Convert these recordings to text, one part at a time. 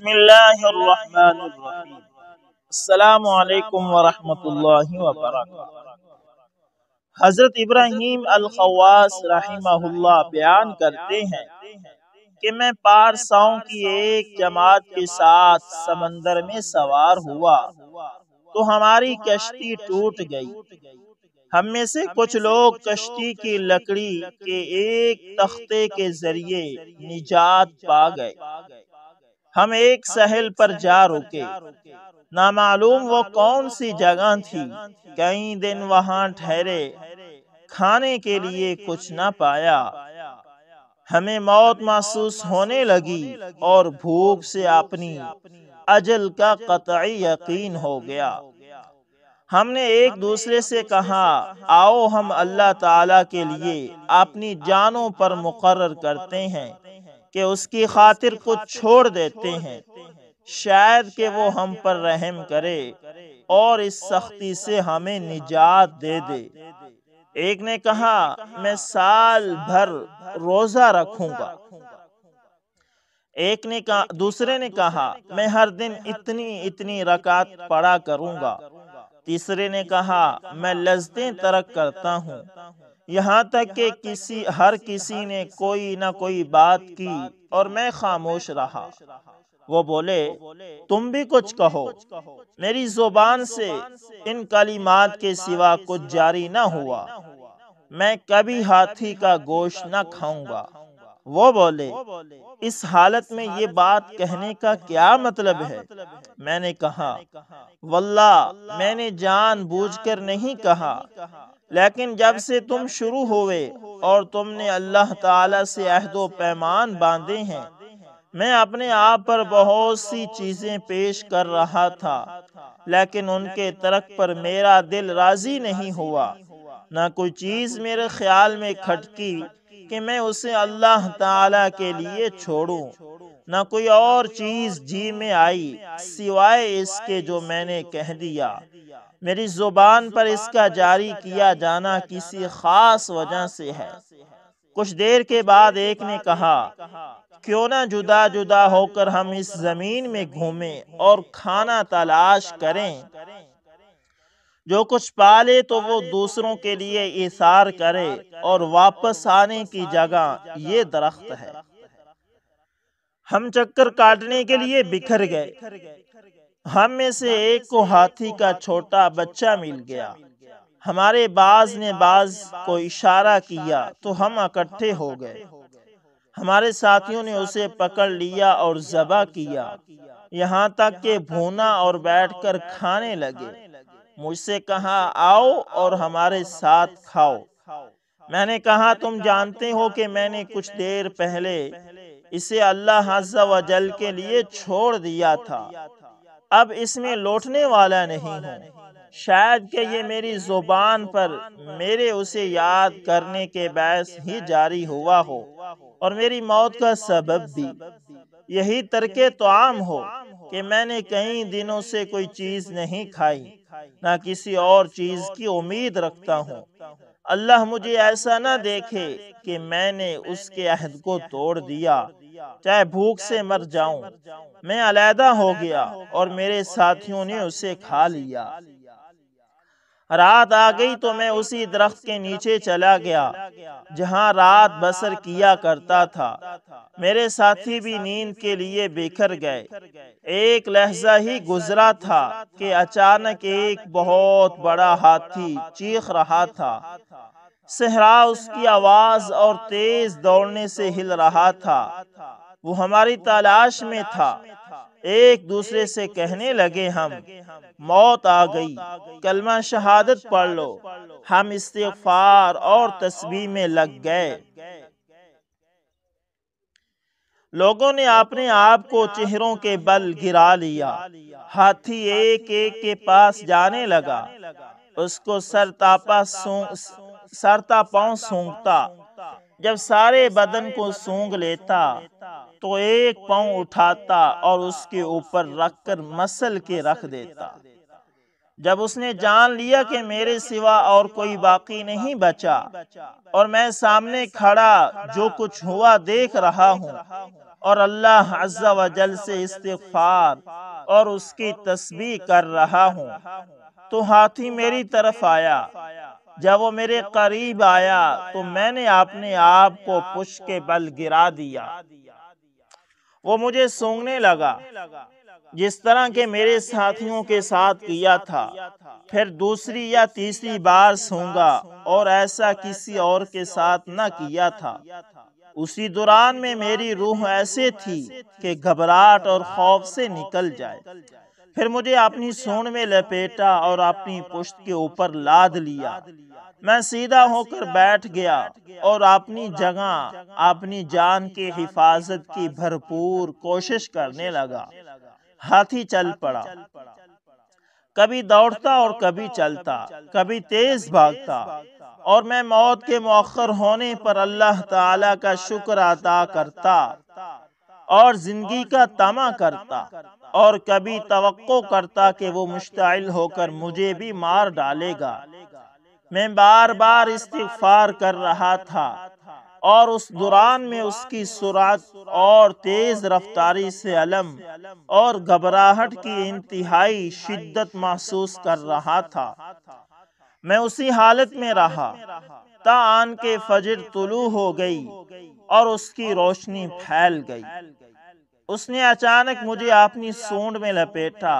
बसमिल्लाम वरहमतुल्लाहि हज़रत इब्राहिम अलखवास रहीमहुल्लाह बयान करते हैं कि मैं पारसाओं की एक जमात के साथ समंदर में सवार हुआ तो हमारी कश्ती टूट गई हम में से कुछ लोग कश्ती की लकड़ी के एक तख्ते के जरिए निजात पा गए हम एक सहल पर जा रुके मालूम वो कौन सी जगह थी कई दिन वहाँ ठहरे खाने के लिए कुछ ना पाया हमें मौत महसूस होने लगी और भूख से अपनी अजल का कतई यकीन हो गया हमने एक दूसरे से कहा आओ हम अल्लाह ताला के लिए अपनी जानों पर मुकर करते हैं कि उसकी खातिर को छोड़ देते हैं शायद कि वो हम पर रहम करे और इस सख्ती से हमें निजात दे दे एक ने कहा मैं साल भर रोजा रखूंगा एक ने कहा दूसरे ने कहा मैं हर दिन इतनी इतनी रकात पढ़ा करूंगा तीसरे ने कहा मैं लज्जतें तरक करता हूँ यहाँ तक कि किसी हर किसी ने कोई ना कोई बात की और मैं खामोश रहा वो बोले तुम भी कुछ कहो मेरी जुबान से इन कलिमात के सिवा कुछ जारी ना हुआ मैं कभी हाथी का गोश्त न खाऊंगा वो बोले इस हालत में ये बात कहने का क्या मतलब है मैंने कहा वल्ला मैंने जान बूझ कर नहीं कहा लेकिन जब से तुम शुरू हुए और तुमने अल्लाह ताला से अहदो पैमान बांधे हैं मैं अपने आप पर बहुत सी चीजें पेश कर रहा था लेकिन उनके तरक पर मेरा दिल राजी नहीं हुआ ना कोई चीज मेरे ख्याल में खटकी कि मैं उसे अल्लाह ताला के लिए छोड़ूं न कोई और चीज जी में आई सिवाय इसके जो मैंने कह दिया मेरी जुबान पर इसका जारी किया जाना किसी खास वजह से है कुछ देर के बाद एक ने कहा क्यों ना जुदा जुदा होकर हम इस जमीन में घूमें और खाना तलाश करें जो कुछ पाले तो वो तो दूसरों के लिए इशार करे और वापस आने की जगह ये दरख्त है हम चक्कर काटने के लिए बिखर गए हम में से एक को हाथी का छोटा बच्चा मिल गया हमारे बाज ने बाज को इशारा किया तो, तो हम इकट्ठे हो गए हमारे साथियों ने उसे पकड़ लिया और जबा किया यहाँ तक के भूना और बैठकर खाने लगे मुझसे कहा आओ और हमारे साथ खाओ मैंने कहा तुम जानते हो कि मैंने कुछ देर पहले इसे अल्लाह वजल के लिए छोड़ दिया था अब इसमें लौटने वाला नहीं है शायद कि ये मेरी जुबान पर मेरे उसे याद करने के बैस ही जारी हुआ हो और मेरी मौत का सबब भी यही तरके तो आम हो कि मैंने कई दिनों से कोई चीज नहीं खाई ना किसी और चीज की उम्मीद रखता हूँ अल्लाह मुझे ऐसा ना देखे कि मैंने उसके अहद को तोड़ दिया चाहे भूख से मर जाऊं मैं अलहदा हो गया और मेरे साथियों ने उसे खा लिया रात आ गई तो मैं उसी दरख्त के नीचे चला गया जहाँ रात बसर किया करता था मेरे साथी भी नींद के लिए बेखर गए एक लहजा ही गुजरा था कि अचानक एक बहुत बड़ा हाथी चीख रहा था सहरा उसकी आवाज और तेज दौड़ने से हिल रहा था वो हमारी तलाश में था एक दूसरे से कहने लगे हम मौत आ गई कलमा शहादत पढ़ लो हम इस्तफार और तस्वीर में लग गए लोगों ने अपने आप को चेहरों के बल गिरा लिया हाथी एक एक के पास जाने लगा उसको सरतापा सरता पाँव सूंघता जब सारे बदन को सूंघ लेता तो एक पांव उठाता और उसके ऊपर रखकर मसल के रख देता जब उसने जान लिया कि मेरे सिवा और कोई बाकी नहीं बचा और मैं सामने खड़ा जो कुछ हुआ देख रहा हूँ और अल्लाह अज्जा वजल से इस्तफार और उसकी तस्बीह कर रहा हूँ तो हाथी मेरी तरफ आया जब वो मेरे करीब आया तो मैंने अपने आप को पुश के बल गिरा दिया वो मुझे सूंघने लगा जिस तरह के मेरे साथियों के साथ किया था फिर दूसरी या तीसरी बार सूंगा और ऐसा किसी और के साथ न किया था उसी दौरान में मेरी रूह ऐसे थी कि घबराहट और खौफ से निकल जाए फिर मुझे अपनी सूंड में लपेटा और अपनी पुश्त के ऊपर लाद लिया मैं सीधा होकर बैठ गया और अपनी जगह अपनी जान की हिफाजत की भरपूर कोशिश करने लगा हाथी चल पड़ा कभी दौड़ता और कभी चलता कभी तेज भागता और मैं मौत के मौखर होने पर अल्लाह ताला का शुक्र अदा करता और जिंदगी का तमा करता और कभी तो करता कि वो मुश्तिल होकर मुझे भी मार डालेगा मैं बार बार इस्तीफार कर रहा था और उस दौरान में उसकी सुरात और तेज रफ्तारी से अलम और घबराहट की इंतहाई शिद्दत महसूस कर रहा था मैं उसी हालत में रहा ता आन के फजर तुलू हो गई और उसकी रोशनी फैल गई उसने अचानक मुझे अपनी सूंड में लपेटा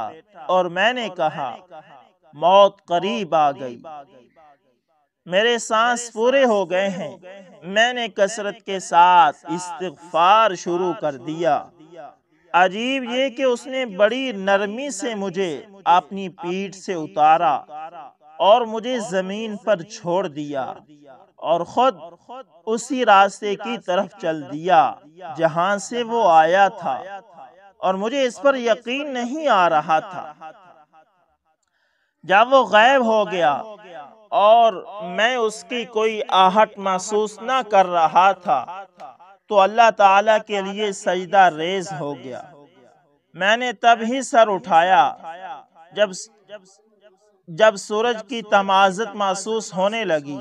और मैंने कहा मौत करीब आ गई मेरे सांस पूरे हो गए हैं मैंने कसरत के साथ इस्तफार शुरू कर दिया अजीब ये कि उसने बड़ी नरमी से मुझे अपनी पीठ से उतारा और मुझे जमीन पर छोड़ दिया और खुद उसी रास्ते की तरफ चल दिया जहां से वो आया था और मुझे इस पर यकीन नहीं आ रहा था जब वो गायब हो गया और मैं उसकी कोई आहट महसूस ना कर रहा था तो अल्लाह ताला के लिए सजदा रेज हो गया मैंने तब ही सर उठाया जब जब सूरज की तमाजत महसूस होने लगी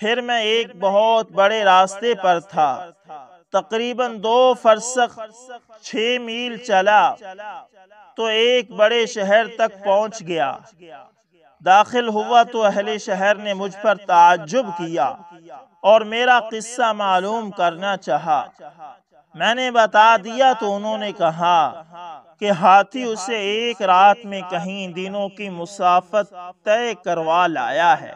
फिर मैं एक बहुत बड़े रास्ते पर था तकरीबन दो फरसक छः मील चला तो एक बड़े शहर तक पहुंच गया दाखिल हुआ तो अहले शहर ने मुझ पर ताज्जुब किया और मेरा किस्सा मालूम करना चाहा मैंने बता दिया तो उन्होंने कहा कि हाथी उसे एक रात में कहीं दिनों की मुसाफत तय करवा लाया है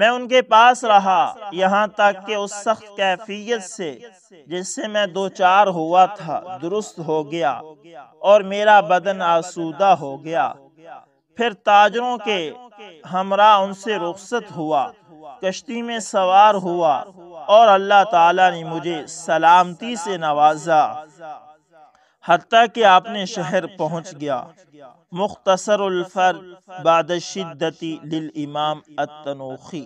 मैं उनके पास रहा यहाँ तक कि उस सख्त कैफियत से जिससे मैं दो चार हुआ था दुरुस्त हो गया और मेरा बदन आसूदा हो गया फिर ताजरों के हमरा उनसे रुखसत हुआ कश्ती में सवार हुआ और अल्लाह ताला ने मुझे सलामती से नवाजा हती कि आपने शहर पहुंच गया मुख्तसरफर बाद शिद्दती लिल इमाम अतनोखी